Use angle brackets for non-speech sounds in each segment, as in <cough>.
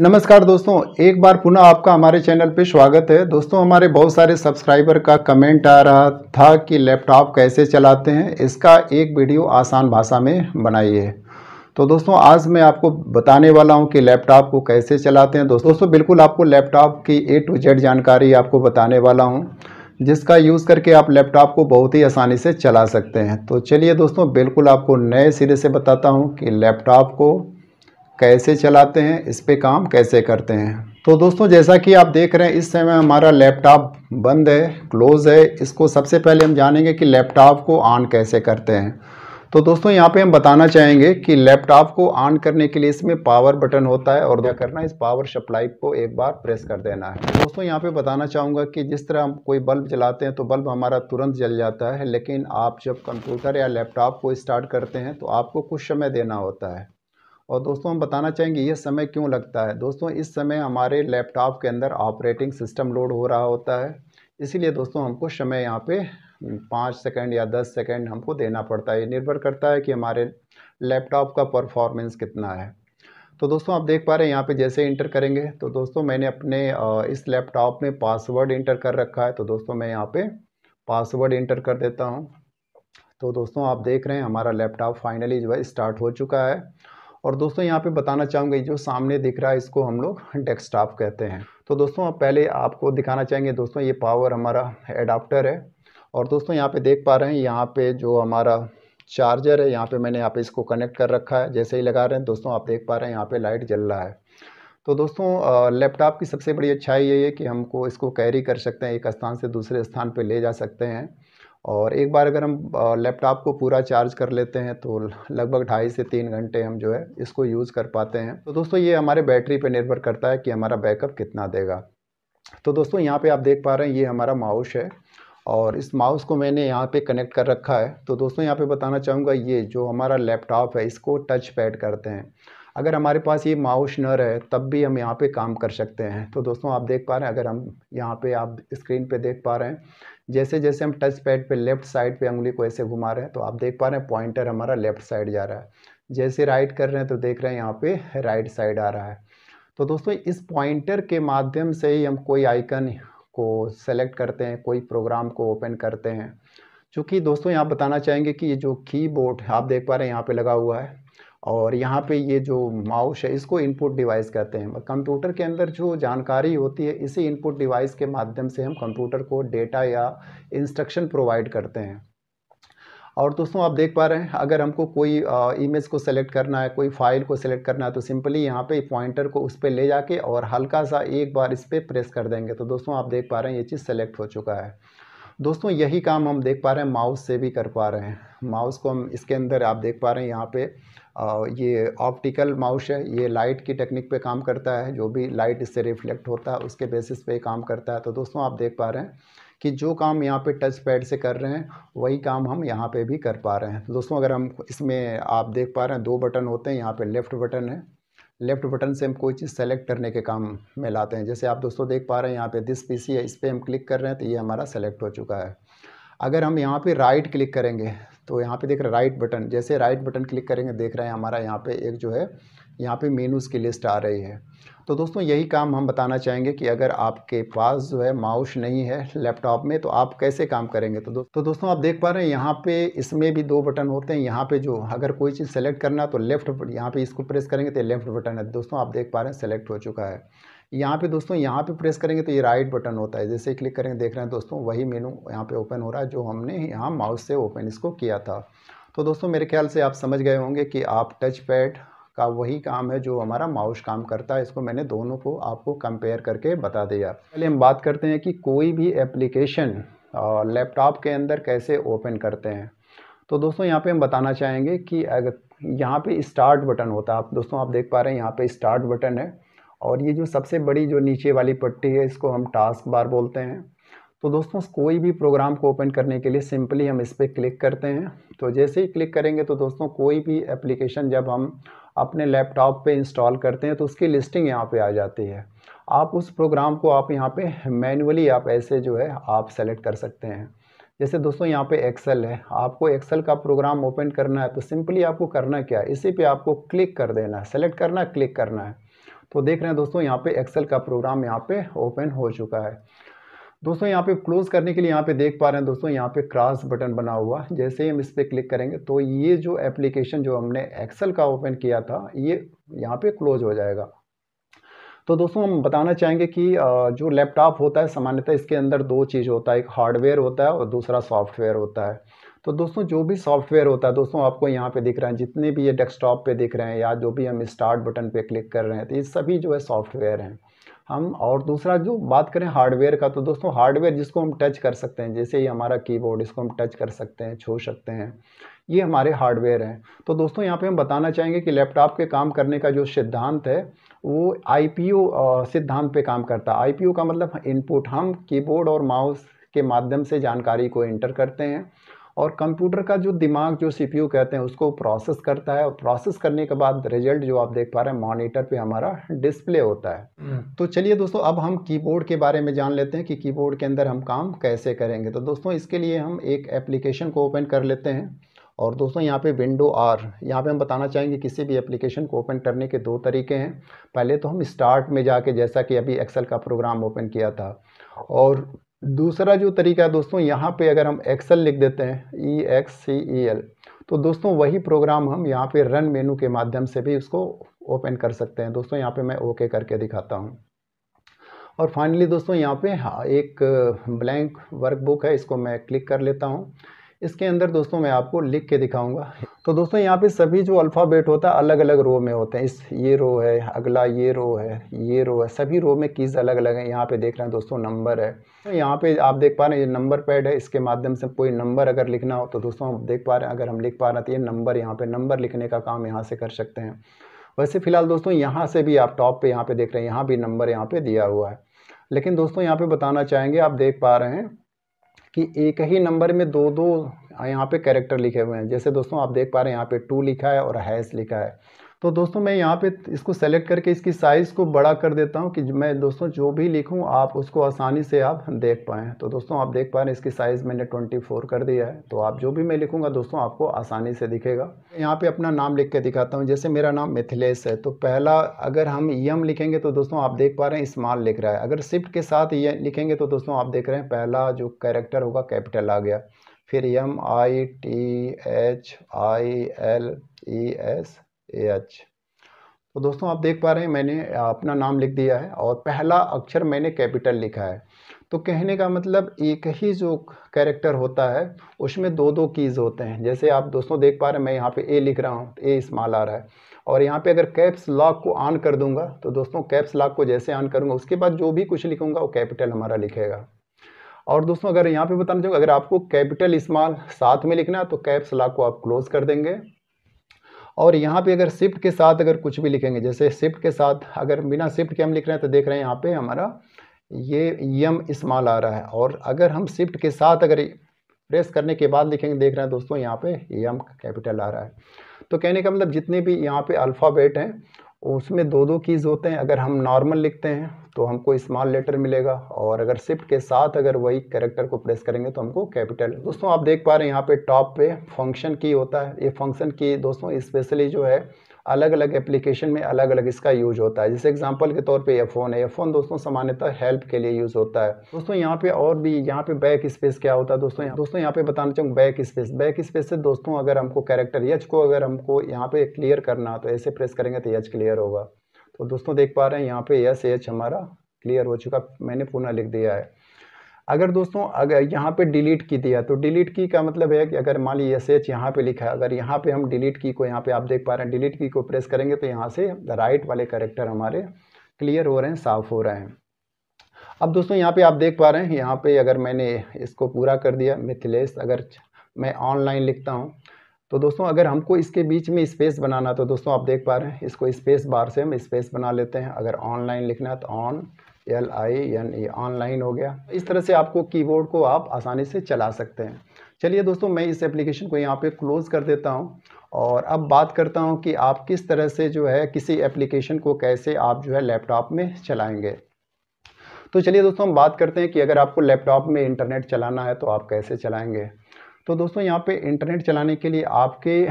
नमस्कार दोस्तों एक बार पुनः आपका हमारे चैनल पर स्वागत है दोस्तों हमारे बहुत सारे सब्सक्राइबर का कमेंट आ रहा था कि लैपटॉप कैसे चलाते हैं इसका एक वीडियो आसान भाषा में बनाइए तो दोस्तों आज मैं आपको बताने वाला हूं कि लैपटॉप को कैसे चलाते हैं दोस्तों दोस्तों बिल्कुल आपको लैपटॉप की ए टू जेड जानकारी आपको बताने वाला हूँ जिसका यूज़ करके आप लैपटॉप को बहुत ही आसानी से चला सकते हैं तो चलिए दोस्तों बिल्कुल आपको नए सिरे से बताता हूँ कि लैपटॉप को कैसे चलाते हैं इस पर काम कैसे करते हैं तो दोस्तों जैसा कि आप देख रहे हैं इस समय हमारा लैपटॉप बंद है क्लोज़ है इसको सबसे पहले हम जानेंगे कि लैपटॉप को ऑन कैसे करते हैं तो दोस्तों यहाँ पे हम बताना चाहेंगे कि लैपटॉप को ऑन करने के लिए इसमें पावर बटन होता है और क्या करना है इस पावर सप्लाई को एक बार प्रेस कर देना है दोस्तों यहाँ पे बताना चाहूँगा कि जिस तरह हम कोई बल्ब जलाते हैं तो बल्ब हमारा तुरंत जल जाता है लेकिन आप जब कंप्यूटर या लैपटॉप को स्टार्ट करते हैं तो आपको कुछ समय देना होता है और दोस्तों हम बताना चाहेंगे यह समय क्यों लगता है दोस्तों इस समय हमारे लैपटॉप के अंदर ऑपरेटिंग सिस्टम लोड हो रहा होता है इसीलिए दोस्तों हमको समय यहाँ पे पाँच सेकंड या दस सेकंड हमको देना पड़ता है ये निर्भर करता है कि हमारे लैपटॉप का परफॉर्मेंस कितना है तो दोस्तों आप देख पा रहे हैं यहाँ पे जैसे इंटर करेंगे तो दोस्तों मैंने अपने इस लैपटॉप में पासवर्ड इंटर कर रखा है तो दोस्तों मैं यहाँ पर पासवर्ड इंटर कर देता हूँ तो दोस्तों आप देख रहे हैं हमारा लैपटॉप फाइनली जो है स्टार्ट हो चुका है और दोस्तों यहाँ पे बताना चाहूँगा जो सामने दिख रहा है इसको हम लोग डेस्कटॉप कहते हैं तो दोस्तों आप पहले आपको दिखाना चाहेंगे दोस्तों ये पावर हमारा एडाप्टर है और दोस्तों यहाँ पे देख पा रहे हैं यहाँ पे जो हमारा चार्जर है यहाँ पे मैंने यहाँ पे इसको कनेक्ट कर रखा है जैसे ही लगा रहे हैं दोस्तों आप देख पा रहे हैं यहाँ पे लाइट जल रहा है तो दोस्तों लैपटॉप की सबसे बड़ी अच्छाई ये है कि हमको इसको कैरी कर सकते हैं एक स्थान से दूसरे स्थान पर ले जा सकते हैं और एक बार अगर हम लैपटॉप को पूरा चार्ज कर लेते हैं तो लगभग ढाई से तीन घंटे हम जो है इसको यूज़ कर पाते हैं तो दोस्तों ये हमारे बैटरी पर निर्भर करता है कि हमारा बैकअप कितना देगा तो दोस्तों यहाँ पर आप देख पा रहे हैं ये हमारा माउस है और इस माउस को मैंने यहाँ पे कनेक्ट कर रखा है तो दोस्तों यहाँ पे बताना चाहूँगा ये जो हमारा लैपटॉप है इसको टच पैड करते हैं अगर हमारे पास ये माउस न रहे तब भी हम यहाँ पे काम कर सकते हैं तो दोस्तों आप देख पा रहे हैं अगर हम यहाँ पे आप स्क्रीन पे देख पा रहे हैं जैसे जैसे हम टच पैड पे लेफ्ट साइड पे उंगली को ऐसे घुमा रहे हैं तो आप देख पा रहे हैं पॉइंटर हमारा लेफ्ट साइड जा रहा है जैसे राइट कर रहे हैं तो देख रहे हैं यहाँ पे राइट साइड आ रहा है तो दोस्तों इस पॉइंटर के माध्यम से ही हम कोई आइकन को सेलेक्ट करते हैं कोई प्रोग्राम को ओपन करते हैं चूँकि दोस्तों यहाँ बताना चाहेंगे कि ये जो की आप देख पा रहे हैं यहाँ पर लगा हुआ है और यहाँ पे ये जो माउस है इसको इनपुट डिवाइस कहते हैं कंप्यूटर के अंदर जो जानकारी होती है इसी इनपुट डिवाइस के माध्यम से हम कंप्यूटर को डेटा या इंस्ट्रक्शन प्रोवाइड करते हैं और दोस्तों आप देख पा रहे हैं अगर हमको कोई इमेज को सेलेक्ट करना है कोई फाइल को सेलेक्ट करना है तो सिंपली यहाँ पे पॉइंटर को उस पर ले जाके और हल्का सा एक बार इस पर प्रेस कर देंगे तो दोस्तों आप देख पा रहे हैं ये चीज़ सेलेक्ट हो चुका है दोस्तों यही काम हम देख पा रहे हैं माउस से भी कर पा रहे हैं माउस को हम इसके अंदर आप देख पा रहे हैं यहाँ पे ये ऑप्टिकल माउस है ये लाइट की टेक्निक पे काम करता है जो भी लाइट इससे रिफ्लेक्ट होता है उसके बेसिस पे काम करता है तो दोस्तों आप देख पा रहे हैं कि जो काम यहाँ पे टच पैड से कर रहे हैं वही काम हम यहाँ पे भी कर पा रहे हैं तो दोस्तों अगर हम इसमें आप देख पा रहे हैं दो बटन होते हैं यहाँ पे लेफ़्ट बटन है लेफ्ट बटन से हम कोई चीज़ सेलेक्ट करने के काम में लाते हैं जैसे आप दोस्तों देख पा रहे हैं यहाँ पे दिस पीसी है इस पर हम क्लिक कर रहे हैं तो ये हमारा सेलेक्ट हो चुका है अगर हम यहाँ पे राइट क्लिक करेंगे तो यहाँ पे देख रहे राइट बटन जैसे राइट बटन क्लिक करेंगे देख रहे हैं हमारा यहाँ पे एक जो है यहाँ पे मेनूज़ की लिस्ट आ रही है तो दोस्तों यही काम हम बताना चाहेंगे कि अगर आपके पास जो है माउस नहीं है लैपटॉप में तो आप कैसे काम करेंगे तो दो, तो दोस्तों आप देख पा रहे हैं यहाँ पे इसमें भी दो बटन होते हैं यहाँ पे जो अगर कोई चीज़ सेलेक्ट करना तो लेफ्ट यहाँ पे इसको प्रेस करेंगे तो लेफ्ट बटन है दोस्तों आप देख पा रहे हैं सेलेक्ट हो चुका है यहाँ पे दोस्तों यहाँ पे प्रेस करेंगे तो ये राइट बटन होता है जैसे क्लिक करेंगे देख रहे हैं दोस्तों वही मेनू यहाँ पे ओपन हो रहा है जो हमने यहाँ माउस से ओपन इसको किया था तो दोस्तों मेरे ख्याल से आप समझ गए होंगे कि आप टच पैड का वही काम है जो हमारा माउस काम करता है इसको मैंने दोनों को आपको कंपेयर करके बता दिया पहले हम बात करते हैं कि कोई भी एप्लीकेशन लैपटॉप के अंदर कैसे ओपन करते हैं तो दोस्तों यहाँ पे हम बताना चाहेंगे कि अगर यहाँ पे स्टार्ट बटन होता है आप दोस्तों आप देख पा रहे हैं यहाँ पे स्टार्ट बटन है और ये जो सबसे बड़ी जो नीचे वाली पट्टी है इसको हम टास्क बार बोलते हैं तो दोस्तों कोई भी प्रोग्राम को ओपन करने के लिए सिंपली हम इस पर क्लिक करते हैं तो जैसे ही क्लिक करेंगे तो दोस्तों कोई भी एप्लीकेशन जब हम अपने लैपटॉप पे इंस्टॉल करते हैं तो उसकी लिस्टिंग यहाँ पे आ जाती है आप उस प्रोग्राम को आप यहाँ पे मैनुअली आप ऐसे जो है आप सेलेक्ट कर सकते हैं जैसे दोस्तों यहाँ पे एक्सेल है आपको एक्सेल का प्रोग्राम ओपन करना है तो सिंपली आपको करना क्या है इसी पे आपको क्लिक कर देना है सेलेक्ट करना क्लिक करना है तो देख रहे हैं दोस्तों यहाँ पे एक्सेल का प्रोग्राम यहाँ पे ओपन हो चुका है दोस्तों यहाँ पे क्लोज़ करने के लिए यहाँ पे देख पा रहे हैं दोस्तों यहाँ पे क्रॉस बटन बना हुआ है जैसे ही हम इस पर क्लिक करेंगे तो ये जो एप्लीकेशन जो हमने एक्सेल का ओपन किया था ये यहाँ पे क्लोज हो जाएगा तो दोस्तों हम बताना चाहेंगे कि जो लैपटॉप होता है सामान्यतः इसके अंदर दो चीज़ होता है एक हार्डवेयर होता है और दूसरा सॉफ्टवेयर होता है तो दोस्तों जो भी सॉफ्टवेयर होता है दोस्तों आपको यहाँ पे दिख रहा है जितने भी ये डेस्कटॉप पे दिख रहे हैं या जो भी हम स्टार्ट बटन पे क्लिक कर रहे हैं तो ये सभी जो है सॉफ्टवेयर हैं हम और दूसरा जो बात करें हार्डवेयर का तो दोस्तों हार्डवेयर जिसको हम टच कर सकते हैं जैसे ये हमारा कीबोर्ड इसको हम टच कर सकते हैं छू सकते हैं ये हमारे हार्डवेयर हैं तो दोस्तों यहाँ पे हम बताना चाहेंगे कि लैपटॉप के काम करने का जो सिद्धांत है वो आई सिद्धांत पे काम करता है आई का मतलब इनपुट हम कीबोर्ड और माउस के माध्यम से जानकारी को एंटर करते हैं और कंप्यूटर का जो दिमाग जो सीपीयू कहते हैं उसको प्रोसेस करता है और प्रोसेस करने के बाद रिजल्ट जो आप देख पा रहे हैं मॉनिटर पे हमारा डिस्प्ले होता है हम्म। तो चलिए दोस्तों अब हम कीबोर्ड के बारे में जान लेते हैं कि कीबोर्ड के अंदर हम काम कैसे करेंगे तो दोस्तों इसके लिए हम एक एप्लीकेशन को ओपन कर लेते हैं और दोस्तों यहाँ पे विंडो आर यहाँ पे हम बताना चाहेंगे किसी भी एप्लीकेशन को ओपन करने के दो तरीके हैं पहले तो हम स्टार्ट में जाके जैसा कि अभी एक्सेल का प्रोग्राम ओपन किया था और दूसरा जो तरीका है दोस्तों यहाँ पे अगर हम एक्सेल लिख देते हैं ई एक्स सी ई एल तो दोस्तों वही प्रोग्राम हम यहाँ पे रन मेनू के माध्यम से भी उसको ओपन कर सकते हैं दोस्तों यहाँ पे मैं ओके करके दिखाता हूँ और फाइनली दोस्तों यहाँ पे हाँ, एक ब्लैंक वर्कबुक है इसको मैं क्लिक कर लेता हूँ इसके अंदर दोस्तों मैं आपको लिख के दिखाऊंगा तो दोस्तों यहाँ पे सभी जो अल्फ़ाबेट होता है अलग अलग रो में होते हैं इस ये रो है अगला ये रो है ये रो है सभी रो में कीज़ अलग अलग हैं यहाँ पे देख रहे हैं दोस्तों नंबर है तो यहाँ पे आप देख पा रहे हैं ये नंबर पैड है इसके माध्यम से कोई नंबर अगर लिखना हो तो दोस्तों देख पा रहे हैं अगर हम लिख पा रहे हैं तो ये नंबर यहाँ पर नंबर लिखने का काम यहाँ से कर सकते हैं वैसे फ़िलहाल दोस्तों यहाँ से भी आप टॉप पे यहाँ पे देख रहे हैं यहाँ भी नंबर यहाँ पे दिया हुआ है लेकिन दोस्तों यहाँ पे बताना चाहेंगे आप देख पा रहे हैं कि एक ही नंबर में दो दो यहाँ पे कैरेक्टर लिखे हुए हैं जैसे दोस्तों आप देख पा रहे हैं यहाँ पे टू लिखा है और हैज़ लिखा है तो दोस्तों मैं यहाँ पे इसको सेलेक्ट करके इसकी साइज़ को बड़ा कर देता हूँ कि मैं दोस्तों जो भी लिखूँ आप उसको आसानी से आप देख पाएँ तो दोस्तों आप देख पा रहे हैं इसकी साइज़ मैंने ट्वेंटी फोर कर दिया है तो आप जो भी मैं लिखूँगा दोस्तों आपको आसानी से दिखेगा यहाँ पर अपना नाम लिख के दिखाता हूँ जैसे मेरा नाम मिथिलेश है तो पहला अगर हम यम लिखेंगे तो दोस्तों आप देख पा रहे हैं स्मॉल लिख रहा है अगर शिफ्ट के साथ ये लिखेंगे तो दोस्तों आप देख रहे हैं पहला जो कैरेक्टर होगा कैपिटल आ गया फिर M I T H I L E S A H तो दोस्तों आप देख पा रहे हैं मैंने अपना नाम लिख दिया है और पहला अक्षर मैंने कैपिटल लिखा है तो कहने का मतलब एक ही जो कैरेक्टर होता है उसमें दो दो कीज़ होते हैं जैसे आप दोस्तों देख पा रहे हैं मैं यहाँ पे ए लिख रहा हूँ ए इस्माल आ रहा है और यहाँ पे अगर कैप्स लॉक को ऑन कर दूंगा तो दोस्तों कैप्स लॉक को जैसे ऑन करूँगा उसके बाद जो भी कुछ लिखूँगा वो कैपिटल हमारा लिखेगा और दोस्तों अगर यहाँ पर बताना चाहूँगा अगर आपको कैपिटल इस्माल साथ में लिखना है तो कैप्स लॉक को आप क्लोज़ कर देंगे और यहाँ पे अगर शिफ्ट के साथ अगर कुछ भी लिखेंगे जैसे शिफ्ट के साथ अगर बिना शिफ्ट के हम लिख रहे हैं तो देख रहे हैं यहाँ पे हमारा ये यम इस्माल आ रहा है और अगर हम शिफ्ट के साथ अगर प्रेस करने के बाद लिखेंगे देख रहे हैं दोस्तों यहाँ पे यम कैपिटल आ रहा है तो कहने का मतलब जितने भी यहाँ पे अल्फ़ाबेट हैं उसमें दो दो कीज़ होते हैं अगर हम नॉर्मल लिखते हैं तो हमको स्मॉल लेटर मिलेगा और अगर शिफ्ट के साथ अगर वही करेक्टर को प्रेस करेंगे तो हमको कैपिटल दोस्तों आप देख पा रहे हैं यहाँ पे टॉप पे फंक्शन की होता है ये फंक्शन की दोस्तों स्पेशली जो है अलग अलग एप्लीकेशन में अलग अलग इसका यूज होता है जैसे एग्जांपल के तौर पे ये फ़ोन है ये फ़ोन दोस्तों सामान्यतः हेल्प के लिए यूज़ होता है दोस्तों यहाँ पे और भी यहाँ पे बैक स्पेस क्या होता है दोस्तों यहाँ दोस्तों यहाँ पे बताना चाहूँगा बैक स्पेस बैक स्पेस से दोस्तों अगर हमको कैरेक्टर यच को अगर हमको यहाँ पे क्लियर करना तो ऐसे प्रेस करेंगे तो यच क्लियर होगा तो दोस्तों देख पा रहे हैं यहाँ पे यस एच हमारा क्लियर हो चुका मैंने पुनः लिख दिया है अगर दोस्तों अगर यहाँ पे डिलीट की दिया तो डिलीट की का मतलब है कि अगर मान ली एस एच यहाँ पर लिखा है अगर यहाँ पे हम डिलीट की को यहाँ पे आप देख पा रहे हैं डिलीट की को प्रेस करेंगे तो यहाँ से राइट वाले करेक्टर हमारे क्लियर हो रहे हैं साफ़ हो रहे हैं अब दोस्तों यहाँ पे आप देख पा रहे हैं यहाँ पे अगर मैंने इसको पूरा कर दिया मिथिलेश अगर मैं ऑनलाइन लिखता हूँ तो दोस्तों अगर हमको इसके बीच में स्पेस बनाना तो दोस्तों आप देख पा रहे हैं इसको स्पेस बार से हम स्पेस बना लेते हैं अगर ऑनलाइन लिखना है तो on L I N E online हो गया इस तरह से आपको कीबोर्ड को आप आसानी से चला सकते हैं चलिए दोस्तों मैं इस एप्लीकेशन को यहाँ पे क्लोज़ कर देता हूँ और अब बात करता हूँ कि आप किस तरह से जो है किसी एप्लीकेशन को कैसे आप जो है लैपटॉप में चलाएँगे तो चलिए दोस्तों हम बात करते हैं कि अगर आपको लैपटॉप में इंटरनेट चलाना है तो आप कैसे चलाएँगे तो दोस्तों यहाँ पे इंटरनेट चलाने के लिए आपके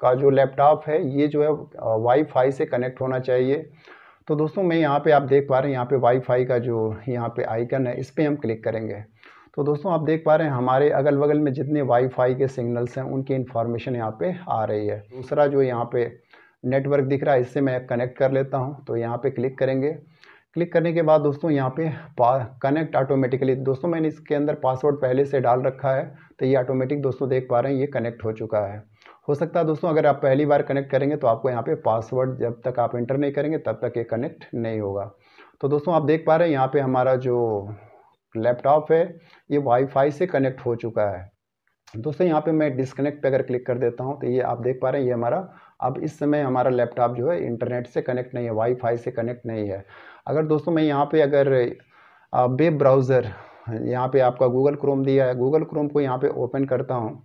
का जो लैपटॉप है ये जो है वाईफाई से कनेक्ट होना चाहिए तो दोस्तों मैं यहाँ पे आप देख पा रहे हैं यहाँ पे वाईफाई का जो यहाँ पे आइकन है इस पर हम क्लिक करेंगे तो दोस्तों आप देख पा रहे हैं हमारे अगल बगल में जितने वाईफाई के सिग्नल्स हैं उनकी इन्फॉर्मेशन यहाँ पे आ रही है दूसरा जो यहाँ पे नेटवर्क दिख रहा है इससे मैं कनेक्ट कर लेता हूँ तो यहाँ पर क्लिक करेंगे क्लिक करने के बाद दोस्तों यहाँ पे कनेक्ट ऑटोमेटिकली दोस्तों मैंने इसके अंदर पासवर्ड पहले से डाल रखा है तो ये ऑटोमेटिक दोस्तों देख पा रहे हैं ये कनेक्ट हो चुका है हो सकता है दोस्तों अगर आप पहली बार कनेक्ट करेंगे तो आपको यहाँ पे पासवर्ड जब तक आप इंटर नहीं करेंगे तब तक ये कनेक्ट नहीं होगा तो दोस्तों आप देख पा रहे हैं यहाँ पे हमारा जो लैपटॉप है ये वाईफाई से कनेक्ट हो चुका है दोस्तों यहाँ पे मैं डिसकनेक्ट पे अगर क्लिक कर देता हूँ तो ये आप देख पा रहे हैं ये हमारा अब इस समय हमारा लैपटॉप जो है इंटरनेट से कनेक्ट नहीं है वाईफाई से कनेक्ट नहीं है अगर दोस्तों मैं यहाँ पे अगर वेब ब्राउज़र यहाँ पे आपका गूगल क्रोम दिया है गूगल क्रोम को यहाँ पे ओपन करता हूँ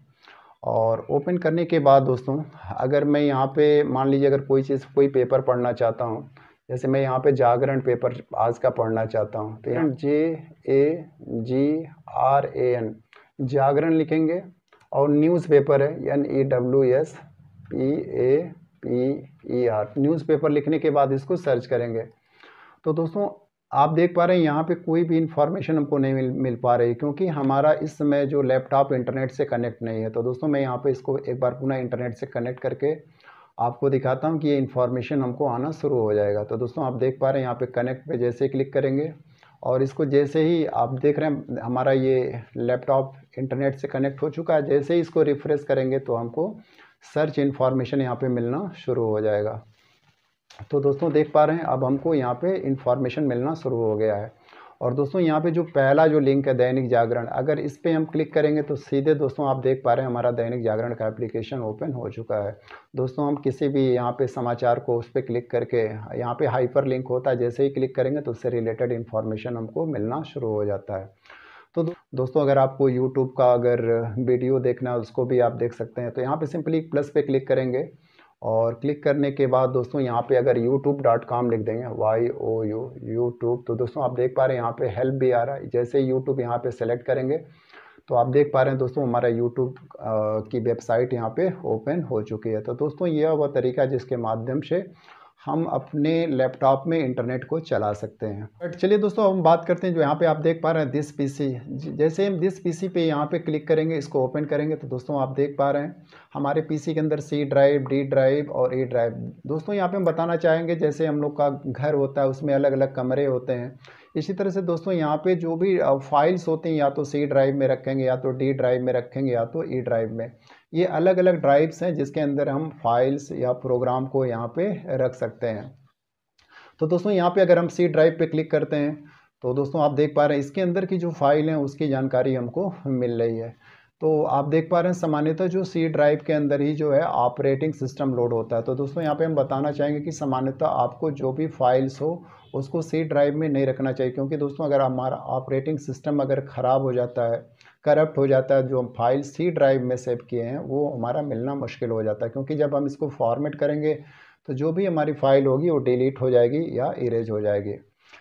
और ओपन करने के बाद दोस्तों अगर मैं यहाँ पे मान लीजिए अगर कोई चीज़ कोई पेपर पढ़ना चाहता हूँ जैसे मैं यहाँ पे जागरण पेपर आज का पढ़ना चाहता हूँ तो यहाँ जे ए जी आर ए एन जागरण लिखेंगे और न्यूज़ पेपर है N E W S P A P E R newspaper लिखने के बाद इसको सर्च करेंगे तो दोस्तों आप देख पा रहे हैं यहाँ पे कोई भी इन्फॉर्मेशन हमको नहीं मिल मिल पा रही क्योंकि हमारा इस समय जो लैपटॉप इंटरनेट से कनेक्ट नहीं है तो दोस्तों मैं यहाँ पे इसको एक बार पुनः इंटरनेट से कनेक्ट करके आपको दिखाता हूँ कि ये इन्फॉर्मेशन हमको आना शुरू हो जाएगा तो दोस्तों आप देख पा रहे हैं यहाँ पे कनेक्ट पर जैसे क्लिक करेंगे और इसको जैसे ही आप देख रहे हैं हमारा ये लैपटॉप इंटरनेट से कनेक्ट हो चुका है जैसे ही इसको रिफ्रेश करेंगे तो हमको सर्च इन्फॉर्मेशन यहाँ पर मिलना शुरू हो जाएगा तो दोस्तों देख पा रहे हैं अब हमको यहाँ पे इन्फॉर्मेशन मिलना शुरू हो गया है और दोस्तों यहाँ पे जो पहला जो लिंक है दैनिक जागरण अगर इस पर हम क्लिक करेंगे तो सीधे दोस्तों आप देख पा रहे हैं हमारा दैनिक जागरण का एप्लीकेशन ओपन हो चुका है दोस्तों हम किसी भी यहाँ पे समाचार को उस पर क्लिक करके यहाँ पे हाइपर लिंक होता है जैसे ही क्लिक करेंगे तो उससे रिलेटेड इन्फॉर्मेशन हमको मिलना शुरू हो जाता है तो दोस्तों अगर आपको यूट्यूब का अगर वीडियो देखना है उसको भी आप देख सकते हैं तो यहाँ पर सिंपली प्लस पे क्लिक करेंगे और क्लिक करने के बाद दोस्तों यहाँ पे अगर youtube.com लिख देंगे वाई ओ यू यूट्यूब तो दोस्तों आप देख पा रहे हैं यहाँ पे हेल्प भी आ रहा है जैसे यूट्यूब यहाँ पे सेलेक्ट करेंगे तो आप देख पा रहे हैं दोस्तों हमारा यूट्यूब की वेबसाइट यहाँ पे ओपन हो चुकी है तो दोस्तों यह वह तरीका जिसके माध्यम से हम अपने लैपटॉप में इंटरनेट को चला सकते हैं बट चलिए दोस्तों हम बात करते हैं जो यहाँ पे आप देख पा रहे हैं दिस पीसी जैसे हम दिस पीसी पे यहाँ पे क्लिक करेंगे इसको ओपन करेंगे तो दोस्तों आप देख पा रहे हैं हमारे पीसी के अंदर सी ड्राइव डी ड्राइव और ए ड्राइव दोस्तों यहाँ पे हम बताना चाहेंगे जैसे हम लोग का घर होता है उसमें अलग अलग कमरे होते हैं इसी तरह से दोस्तों यहाँ पे जो भी फाइल्स होते हैं या तो सी ड्राइव में रखेंगे या तो डी ड्राइव में रखेंगे या तो ई e ड्राइव में ये अलग अलग ड्राइव्स हैं जिसके अंदर हम फाइल्स या प्रोग्राम को यहाँ पे रख सकते हैं तो दोस्तों यहाँ पे अगर हम सी ड्राइव पे क्लिक करते हैं तो दोस्तों आप देख पा रहे हैं इसके अंदर की जो फाइल हैं उसकी जानकारी हमको मिल रही है तो आप देख पा रहे हैं सामान्यतः जो सी ड्राइव के अंदर ही जो है ऑपरेटिंग सिस्टम लोड होता है तो दोस्तों यहाँ पे हम बताना चाहेंगे कि सामान्यतः आपको जो भी फाइल्स हो उसको सी ड्राइव में नहीं रखना चाहिए क्योंकि दोस्तों अगर हमारा ऑपरेटिंग सिस्टम अगर ख़राब हो जाता है करप्ट हो जाता है जो हम फाइल सी ड्राइव में सेव किए हैं वो हमारा मिलना मुश्किल हो जाता है क्योंकि जब हम इसको फॉर्मेट करेंगे तो जो भी हमारी फ़ाइल होगी वो डिलीट हो जाएगी या इरेज हो जाएगी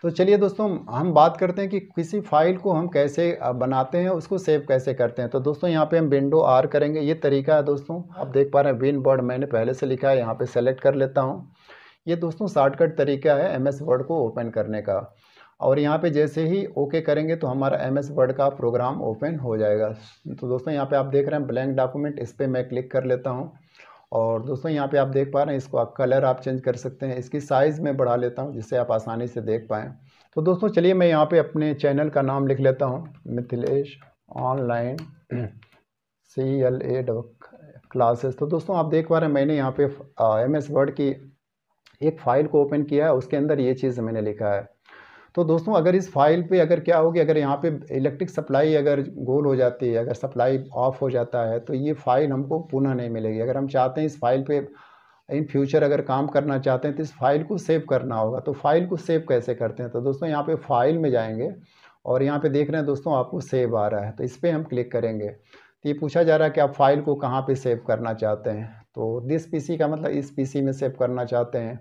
तो चलिए दोस्तों हम बात करते हैं कि किसी फाइल को हम कैसे बनाते हैं उसको सेव कैसे करते हैं तो दोस्तों यहाँ पे हम विंडो आर करेंगे ये तरीका है दोस्तों आप देख पा रहे हैं विन बर्ड मैंने पहले से लिखा है यहाँ पे सेलेक्ट कर लेता हूँ ये दोस्तों शॉर्टकट तरीका है एम एस वर्ड को ओपन करने का और यहाँ पे जैसे ही ओके करेंगे तो हमारा एम एस वर्ड का प्रोग्राम ओपन हो जाएगा तो दोस्तों यहाँ पे आप देख रहे हैं ब्लैंक डॉक्यूमेंट इस पर मैं क्लिक कर लेता हूँ और दोस्तों यहाँ पे आप देख पा रहे हैं इसको आप कलर आप चेंज कर सकते हैं इसकी साइज़ में बढ़ा लेता हूँ जिससे आप आसानी से देख पाएँ तो दोस्तों चलिए मैं यहाँ पर अपने चैनल का नाम लिख लेता हूँ Mithilesh online C L A classes तो दोस्तों आप देख पा रहे हैं मैंने यहाँ पे एम एस वर्ड की एक फ़ाइल को ओपन किया है उसके अंदर ये चीज़ मैंने लिखा है तो दोस्तों अगर इस फाइल पे अगर क्या होगी अगर यहाँ पे इलेक्ट्रिक सप्लाई अगर गोल हो जाती है अगर सप्लाई ऑफ हो जाता है तो ये फ़ाइल हमको पुनः नहीं मिलेगी अगर हम चाहते हैं इस फाइल पे इन फ्यूचर अगर काम करना चाहते हैं तो इस फाइल को सेव करना होगा तो फाइल को सेव कैसे करते हैं तो दोस्तों यहाँ पे फाइल में जाएंगे और यहाँ पे देख रहे हैं दोस्तों आपको सेव आ रहा है तो इस पर हम क्लिक करेंगे तो ये पूछा जा रहा है कि आप फाइल को कहाँ पे सेव करना चाहते हैं तो दिस पीसी का मतलब इस पीसी में सेव करना चाहते हैं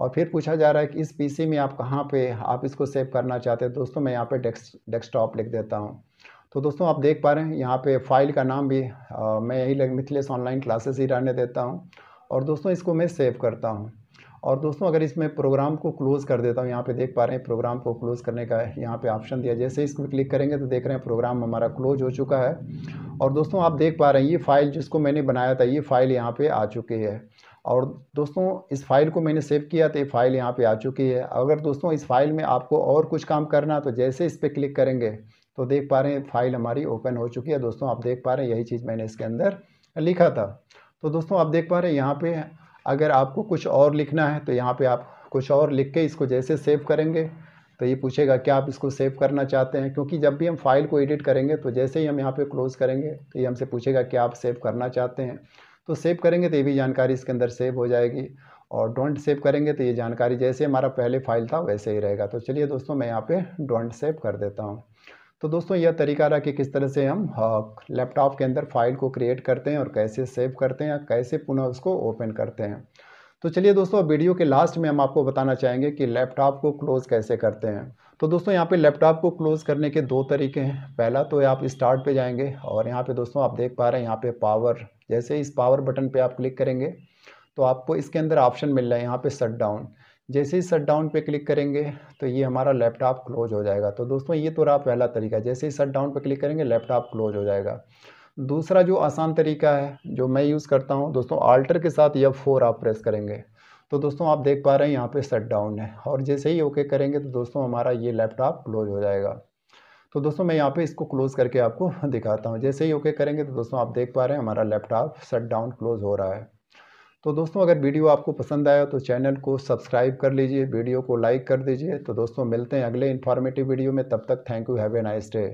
और फिर पूछा जा रहा है कि इस पीसी में आप कहाँ पे आप इसको सेव करना चाहते हैं दोस्तों मैं यहाँ पे डेस्क डेस्कटॉप लिख देता हूँ तो दोस्तों आप देख पा रहे हैं यहाँ पे फाइल का नाम भी आ, मैं यही लग मिथिलेस ऑनलाइन क्लासेस ही रहने देता हूँ और दोस्तों इसको मैं सेव करता हूँ और दोस्तों अगर इसमें प्रोग्राम को क्लोज़ कर देता हूँ यहाँ पे देख पा रहे हैं प्रोग्राम को क्लोज़ करने का यहाँ पे ऑप्शन दिया जैसे इसको क्लिक करेंगे तो देख रहे हैं प्रोग्राम हमारा क्लोज हो चुका है और दोस्तों आप देख पा रहे हैं ये फ़ाइल जिसको मैंने बनाया था ये फ़ाइल यहाँ पे आ चुकी है और दोस्तों इस फाइल को मैंने सेव किया तो ये फाइल यहाँ पे आ चुकी है अगर दोस्तों इस फाइल में आपको और कुछ काम करना तो जैसे इस पर क्लिक करेंगे तो देख पा रहे हैं फाइल हमारी ओपन हो चुकी है दोस्तों आप देख पा रहे हैं यही चीज़ मैंने इसके अंदर लिखा था तो दोस्तों आप देख पा रहे हैं यहाँ पर अगर आपको कुछ और लिखना है तो यहाँ पर आप कुछ और लिख के इसको जैसे सेव करेंगे तो ये पूछेगा क्या आप इसको सेव करना चाहते हैं क्योंकि जब भी हम फाइल को एडिट करेंगे तो जैसे ही हम यहाँ पे क्लोज़ करेंगे तो ये हमसे पूछेगा क्या आप सेव करना चाहते हैं तो सेव करेंगे तो ये भी जानकारी इसके अंदर सेव हो जाएगी और डोंट सेव करेंगे तो ये जानकारी जैसे हमारा पहले फाइल था वैसे ही रहेगा तो चलिए दोस्तों मैं यहाँ पर डोंट सेव कर देता हूँ तो दोस्तों यह तरीका रहा कि किस तरह से हम लैपटॉप के अंदर फाइल को क्रिएट करते हैं और कैसे सेव करते हैं या कैसे पुनः उसको ओपन करते हैं तो चलिए दोस्तों वीडियो के लास्ट में हम आपको बताना चाहेंगे कि लैपटॉप को क्लोज़ कैसे करते हैं तो दोस्तों यहाँ पे लैपटॉप को क्लोज़ करने के दो तरीके हैं पहला तो आप स्टार्ट पे जाएंगे और यहाँ पे दोस्तों आप देख पा रहे हैं यहाँ पे पावर जैसे इस पावर बटन पे आप क्लिक करेंगे तो आपको इसके अंदर ऑप्शन मिल रहा है यहाँ पे शट डाउन जैसे ही शट डाउन पे क्लिक करेंगे तो ये हमारा लैपटॉप क्लोज हो जाएगा तो दोस्तों ये तो रहा पहला तरीका जैसे ही शट डाउन पर क्लिक करेंगे लैपटॉप क्लोज हो जाएगा दूसरा जो आसान तरीका है जो मैं यूज़ करता हूँ दोस्तों आल्टर के साथ या फोर आप प्रेस करेंगे तो दोस्तों आप देख पा रहे हैं यहाँ पे शट डाउन है और जैसे ही ओके करेंगे तो दोस्तों हमारा ये लैपटॉप क्लोज हो जाएगा तो दोस्तों मैं यहाँ पे इसको क्लोज़ करके आपको <laughs> दिखाता हूँ जैसे ही ओके करेंगे तो दोस्तों आप देख पा रहे हैं हमारा लैपटॉप शट डाउन क्लोज़ हो रहा है तो दोस्तों अगर वीडियो आपको पसंद आया तो चैनल को सब्सक्राइब कर लीजिए वीडियो को लाइक कर दीजिए तो दोस्तों मिलते हैं अगले इन्फॉर्मेटिव वीडियो में तब तक thank you have a nice day